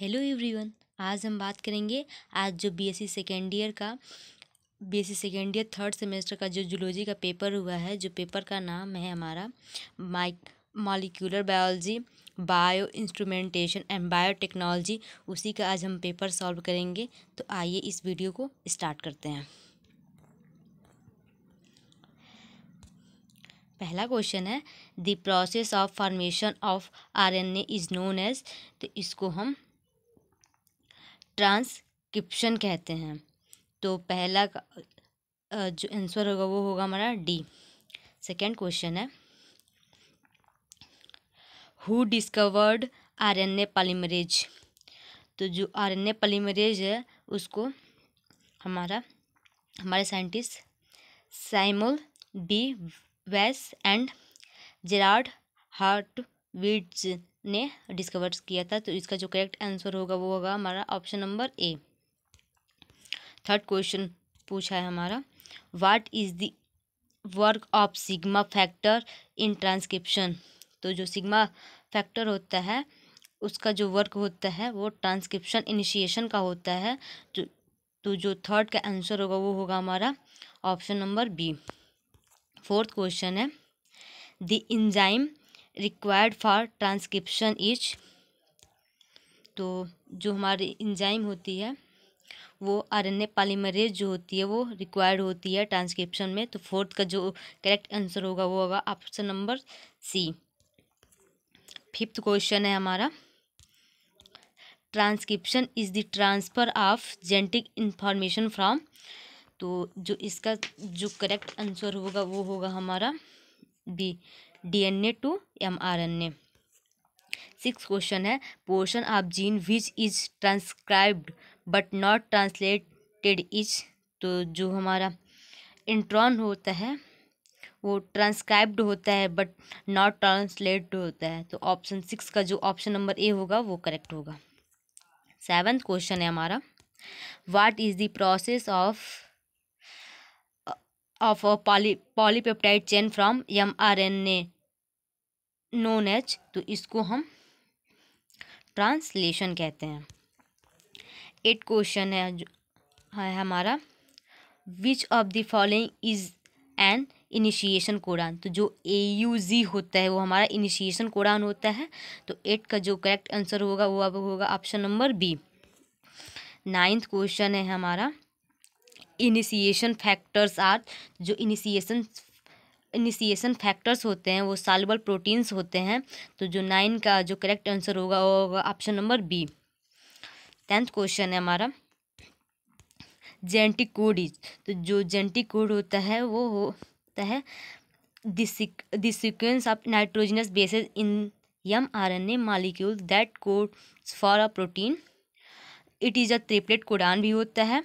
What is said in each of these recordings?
hello everyone आज हम बात करेंगे आज जो बीएससी सेकेंड ईयर का BSc second year third semester का जो जूलॉजी का पेपर हुआ है जो पेपर का नाम है हमारा mic molecular biology bio instrumentation and biotechnology उसी का आज हम पेपर सॉल्व करेंगे तो आइए इस वीडियो को स्टार्ट करते हैं पहला क्वेश्चन है the process of formation of RNA is known as तो इसको हम ट्रांसक्रिप्शन कहते हैं तो पहला जो आंसर होगा वो होगा हमारा डी सेकेंड क्वेश्चन है who discovered R N A polymerase तो जो आर एन ए पालीमरेज है उसको हमारा हमारे scientist Samuel B Weiss and Jerard Hurwitz ने डिस्कवर किया था तो इसका जो करेक्ट आंसर होगा वो होगा हमारा option number A third question पूछा है हमारा what is the work of sigma factor in transcription तो जो सिग्मा फैक्टर होता है उसका जो वर्क होता है वो ट्रांसक्रिप्शन इनिशिएशन का होता है तो, तो जो थर्ड का आंसर होगा वो होगा हमारा option number B fourth question है the enzyme required for transcription is तो जो हमारी इंजाइम होती है वो आर एन ए पालीमरेज जो होती है वो रिक्वायर्ड होती है ट्रांसक्रिप्शन में तो फोर्थ का जो करेक्ट आंसर होगा वो होगा option number C fifth question है हमारा transcription is the transfer of genetic information from तो जो इसका जो करेक्ट आंसर होगा वो होगा हमारा B DNA to mRNA six question है portion of gene which is transcribed but not translated is तो जो हमारा इंट्रॉन होता है वो ट्रांसक्राइब्ड होता है बट नॉट ट्रांसलेट होता है तो ऑप्शन सिक्स का जो ऑप्शन नंबर ए होगा वो करेक्ट होगा सेवन्थ क्वेश्चन है हमारा what is the process of of poly polypeptide chain from M R N A known as तो इसको हम ट्रांसलेशन कहते हैं एट क्वेश्चन है जो है हमारा which of the following is an initiation codon तो जो ए यू जी होता है वो हमारा इनिशिएशन कोडान होता है तो एट का जो करेक्ट आंसर होगा वो अब होगा option number B ninth question है हमारा इनिशिएशन फैक्टर्स आर जो इनिशिएशन इनिशिएशन फैक्टर्स होते हैं वो सालबल प्रोटीन्स होते हैं तो जो नाइन का जो करेक्ट आंसर होगा वो होगा option number B tenth question है हमारा जेंटिक कोड इज तो जो जेंटिक कोड होता है वो होता है sequence of nitrogenous bases in M R N A molecule that code for a protein it is a triplet codon भी होता है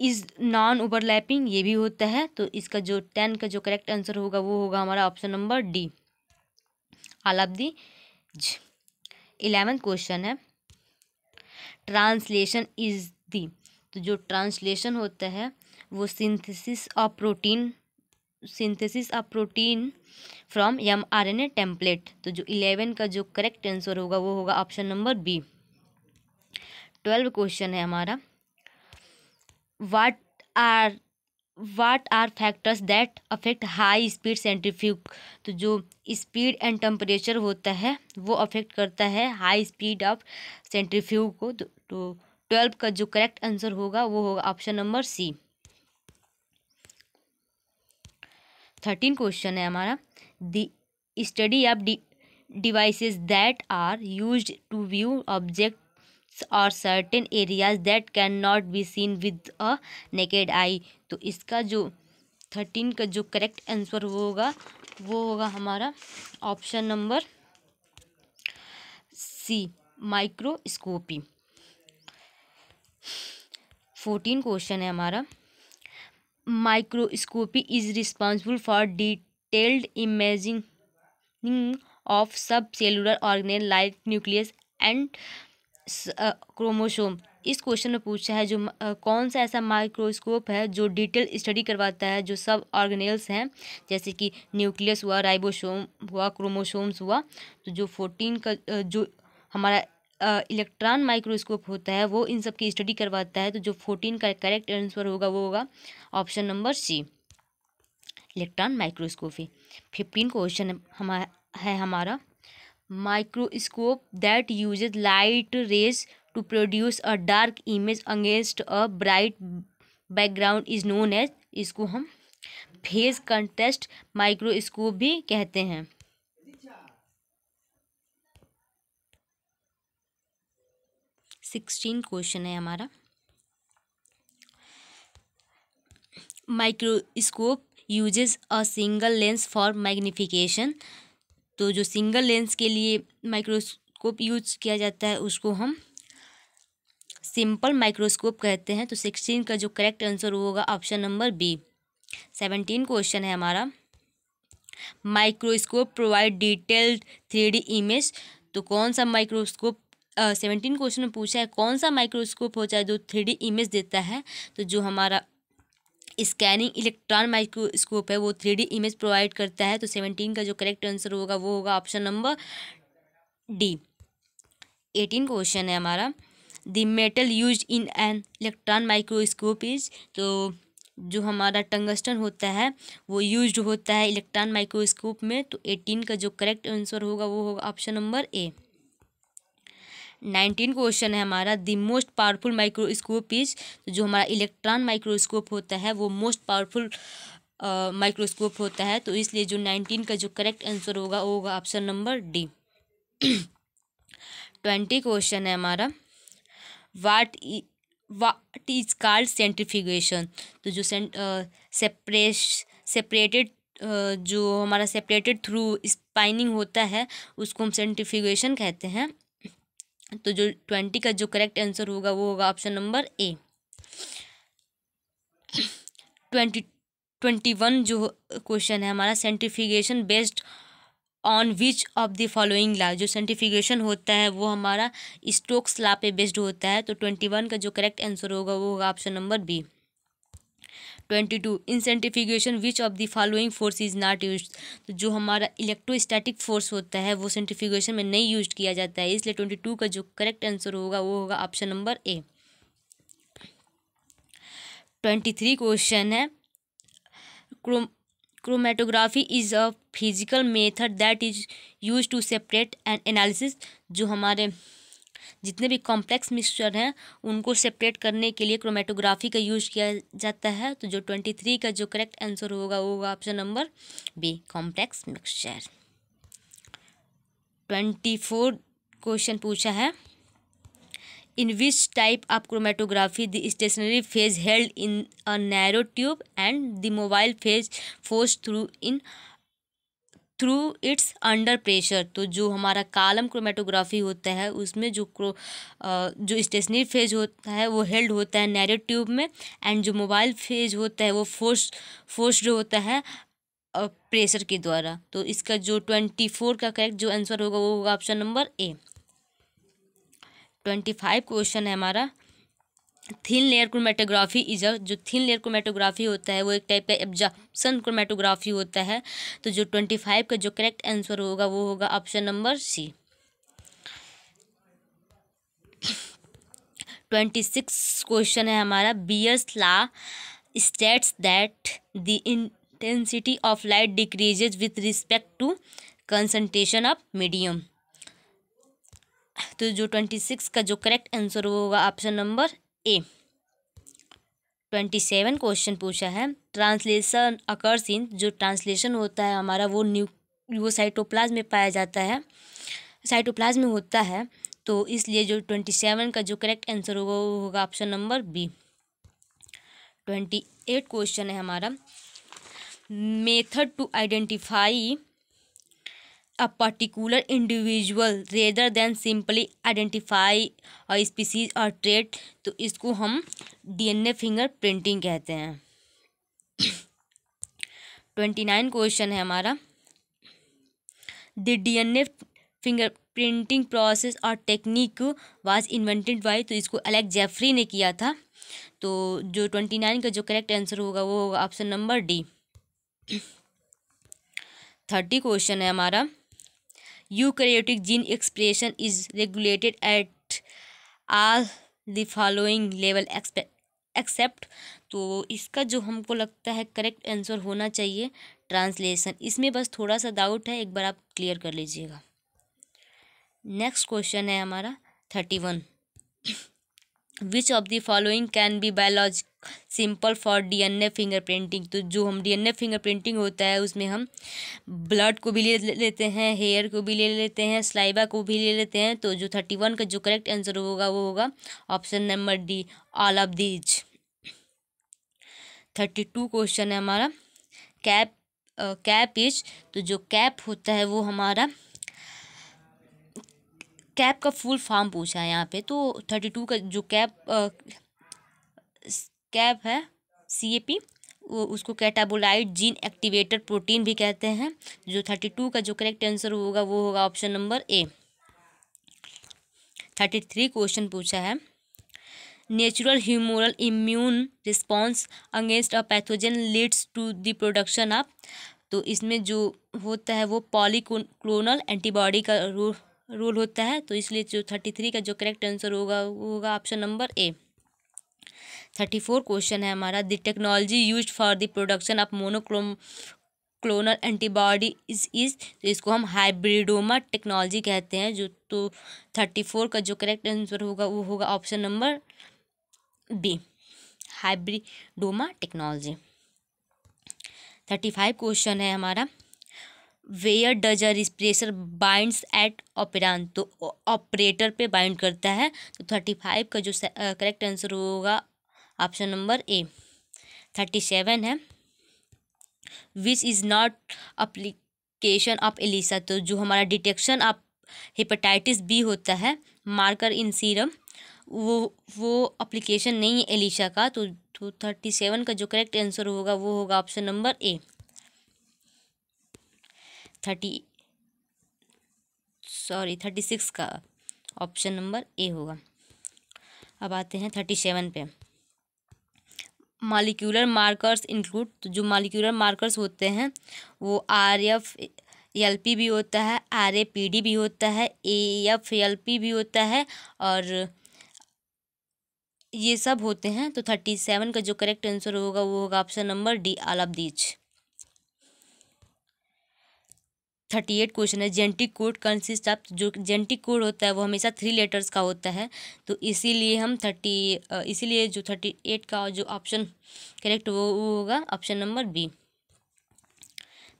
इज़ नॉन ओवरलैपिंग ये भी होता है तो इसका जो टेन का जो करेक्ट आंसर होगा वो होगा हमारा ऑप्शन नंबर डी आलाब्दी इलेवेंथ क्वेश्चन है ट्रांसलेशन इज़ दी तो जो ट्रांसलेशन होता है वो synthesis of protein synthesis of protein from M R N A template तो जो इलेवन का जो करेक्ट आंसर होगा वो होगा option number B twelve question है हमारा what are what are factors that affect high speed centrifuge तो जो स्पीड एंड टेम्परेचर होता है वो अफेक्ट करता है हाई स्पीड ऑफ सेंट्रीफ्यूग को तो ट्वेल्व तो का जो करेक्ट आंसर होगा वो होगा option number C thirteen question है हमारा the study of devices that are used to view object और certain areas that can not be seen with a naked eye तो इसका जो थर्टीन का जो करेक्ट आंसर होगा वो होगा हमारा option number C microscopy fourteen question है हमारा microscopy is responsible for detailed imaging of sub cellular organ like nucleus and chromosome इस क्वेश्चन में पूछा है जो आ, कौन सा ऐसा माइक्रोस्कोप है जो डिटेल स्टडी करवाता है जो सब ऑर्गेनेल्स हैं जैसे कि न्यूक्लियस हुआ राइबोसोम हुआ क्रोमोसोम्स हुआ तो जो फोर्टीन का जो हमारा इलेक्ट्रॉन माइक्रोस्कोप होता है वो इन सब की स्टडी करवाता है तो जो फोर्टीन का करेक्ट आंसर होगा वो होगा option number C electron microscopy fifteen question हमारा है हमारा microscope that use light rays to produce a dark image against a bright background is known as इसको हम फेज कंटेस्ट माइक्रोस्कोप भी कहते हैं सिक्सटीन क्वेश्चन है हमारा microscope uses a single lens for magnification तो जो सिंगल लेंस के लिए माइक्रोस्कोप यूज किया जाता है उसको हम सिंपल माइक्रोस्कोप कहते हैं तो सिक्सटीन का जो करेक्ट आंसर होगा option number B seventeen question है हमारा microscope provide detailed three D image तो कौन सा माइक्रोस्कोप सेवनटीन क्वेश्चन में पूछा है कौन सा माइक्रोस्कोप होता है जो थ्री डी इमेज देता है तो जो हमारा स्कैनिंग इलेक्ट्रॉन माइक्रोस्कोप है वो थ्री डी इमेज प्रोवाइड करता है तो सेवनटीन का जो करेक्ट आंसर होगा वो होगा option number D eighteen question है हमारा the metal use in an electron microscope is तो जो हमारा टंगस्टन होता है वो यूज होता है इलेक्ट्रॉन माइक्रोस्कोप में तो एटीन का जो करेक्ट आंसर होगा वो होगा option number A nineteen question है हमारा the most powerful microscope is जो हमारा इलेक्ट्रॉन माइक्रोस्कोप होता है वो मोस्ट पावरफुल माइक्रोस्कोप होता है तो इसलिए जो नाइनटीन का जो करेक्ट आंसर होगा वो होगा option number D twenty question है हमारा what what is called centrifugation तो जो सेपरेश सेपरेटेड जो हमारा सेपरेटेड थ्रू स्पाइनिंग होता है उसको हम सेंट्रीफ्यूगेशन कहते हैं तो जो ट्वेंटी का जो करेक्ट आंसर होगा वो होगा option number A twenty twenty one जो क्वेश्चन है हमारा centrifugation based on which of the following law जो सेंटिफिकेशन होता है वो हमारा स्टोक्स ला पे बेस्ड होता है तो ट्वेंटी वन का जो करेक्ट आंसर होगा वो होगा option number B twenty two in centrifugation which of the following force is not use तो जो हमारा इलेक्ट्रोस्टैटिक फोर्स होता है वो सेंटिफिकेशन में नहीं यूज किया जाता है इसलिए ट्वेंटी टू का जो करेक्ट आंसर होगा वो होगा option number A twenty three question है chromatography is a physical method that is use to separate and analysis जो हमारे जितने भी कॉम्प्लेक्स मिक्सचर हैं उनको सेपरेट करने के लिए क्रोमेटोग्राफी का यूज किया जाता है तो जो ट्वेंटी थ्री का जो करेक्ट आंसर होगा वो होगा option number B complex mixture twenty four question पूछा है in which type of chromatography the stationary phase held in a narrow tube and the mobile phase force through in through its under pressure तो जो हमारा कालम chromatography होता है उसमें जो crow जो स्टेशनरी फेज होता है वो हेल्ड होता है नैरो ट्यूब में एंड जो मोबाइल फेज होता है वो फोर्स फोर्स्ड होता है प्रेशर के द्वारा तो इसका जो ट्वेंटी फोर का करेक्ट जो आंसर होगा वो होगा option number A twenty five question है हमारा thin layer chromatography is a जो थिन लेयर क्रोमेटोग्राफी होता है वो एक टाइप का एब्जॉर्प्शन क्रोमेटोग्राफी होता है तो जो ट्वेंटी फाइव का जो करेक्ट आंसर होगा वो होगा option number C twenty six question है हमारा Beer's law states that the intensity of light decreases with respect to concentration of medium तो जो ट्वेंटी सिक्स का जो करेक्ट आंसर होगा option number A twenty seven question पूछा है translation occurs in जो ट्रांसलेशन होता है हमारा वो न्यू वो साइटोप्लाज में पाया जाता है साइटोप्लाज में होता है तो इसलिए जो ट्वेंटी सेवन का जो करेक्ट आंसर होगा वो होगा option number B twenty eight question है हमारा method to identify a particular individual rather than simply identify a species और ट्रेड तो इसको हम डीएनए फिंगर प्रिंटिंग कहते हैं ट्वेंटी नाइन क्वेश्चन है हमारा the DNA finger printing process और टेक्निक वाज इन्वेंटेड बाय तो इसको अलेक्स जेफरी ने किया था तो जो ट्वेंटी नाइन का जो करेक्ट आंसर होगा वो होगा option number D thirty question है हमारा eukaryotic gene expression is regulated at all the following level except तो इसका जो हमको लगता है करेक्ट आंसर होना चाहिए ट्रांसलेशन इसमें बस थोड़ा सा डाउट है एक बार आप क्लियर कर लीजिएगा नेक्स्ट क्वेश्चन है हमारा thirty one which of the following can be biological sample for DNA finger printing तो जो हम डीएनए फिंगर प्रिंटिंग होता है उसमें हम ब्लड को भी ले लेते हैं हेयर को भी ले लेते हैं स्लाइबा को भी ले लेते हैं तो जो थर्टी वन का जो करेक्ट आंसर होगा वो होगा option number D all of these thirty two question है हमारा कैप कैप इज तो जो कैप होता है वो हमारा कैप का फुल फॉर्म पूछा है यहाँ पे तो थर्टी टू का जो कैप कैप है सी ए पी वो उसको कैटाबोलाइट जीन एक्टिवेटर प्रोटीन भी कहते हैं जो थर्टी टू का जो करेक्ट आंसर होगा वो होगा option number A thirty three question पूछा है natural humoral immune response against a pathogen leads to the production of तो इसमें जो होता है वो पॉलीक्लोनल एंटीबॉडी का रोल होता है तो इसलिए जो थर्टी थ्री का जो करेक्ट आंसर होगा वो होगा option number A thirty four question है हमारा the technology use for the production of monoclonal clonal antibody is is तो इसको हम हाइब्रिडोमा टेक्नोलॉजी कहते हैं जो तो थर्टी फोर का जो करेक्ट आंसर होगा वो होगा option number B hybridoma technology thirty five question है हमारा where does a repressor bind at operon तो ऑपरेटर पे बाइंड करता है तो थर्टी फाइव का जो करेक्ट आंसर होगा option number A thirty seven है which is not application of ELISA तो जो हमारा डिटेक्शन ऑफ हेपेटाइटिस बी होता है मार्कर इन सीरम वो वो अप्लीकेशन नहीं है एलिशा का तो, तो थर्टी सेवन का जो करेक्ट आंसर होगा वो होगा option number A thirty sorry thirty six का ऑप्शन नंबर ए होगा अब आते हैं थर्टी सेवन पे मालिक्यूलर मार्कर्स इंक्लूड तो जो मालिक्यूलर मार्कर्स होते हैं वो आर एफ एल पी भी होता है आर ए पी डी भी होता है ए एफ एल पी भी होता है और ये सब होते हैं तो थर्टी सेवन का जो करेक्ट आंसर होगा वो होगा option number D all of thirty eight question है जेंटिक कोड कंसिस्ट ऑफ जो जेंटिक कोड होता है वो हमेशा थ्री लेटर्स का होता है तो इसीलिए हम थर्टी इसीलिए जो थर्टी एट का जो ऑप्शन करेक्ट वो वो होगा option number B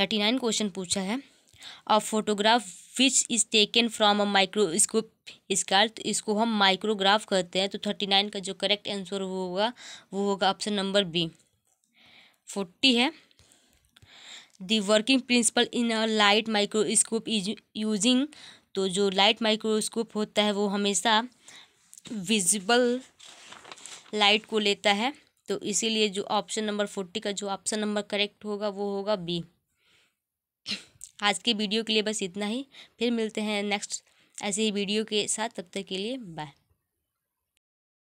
thirty nine question पूछा है a photograph which is taken from a microscope scar तो इसको हम माइक्रोग्राफ कहते हैं तो थर्टी नाइन का जो करेक्ट आंसर वो होगा वो होगा ऑप्शन नंबर बी फोर्टी है the working principle in a light microscope is using तो जो लाइट माइक्रोस्कोप होता है वो हमेशा विजिबल लाइट को लेता है तो इसीलिए जो ऑप्शन नंबर फोर्टी का जो ऑप्शन नंबर करेक्ट होगा वो होगा बी आज के वीडियो के लिए बस इतना ही फिर मिलते हैं नेक्स्ट ऐसे ही वीडियो के साथ तब तक के लिए बाय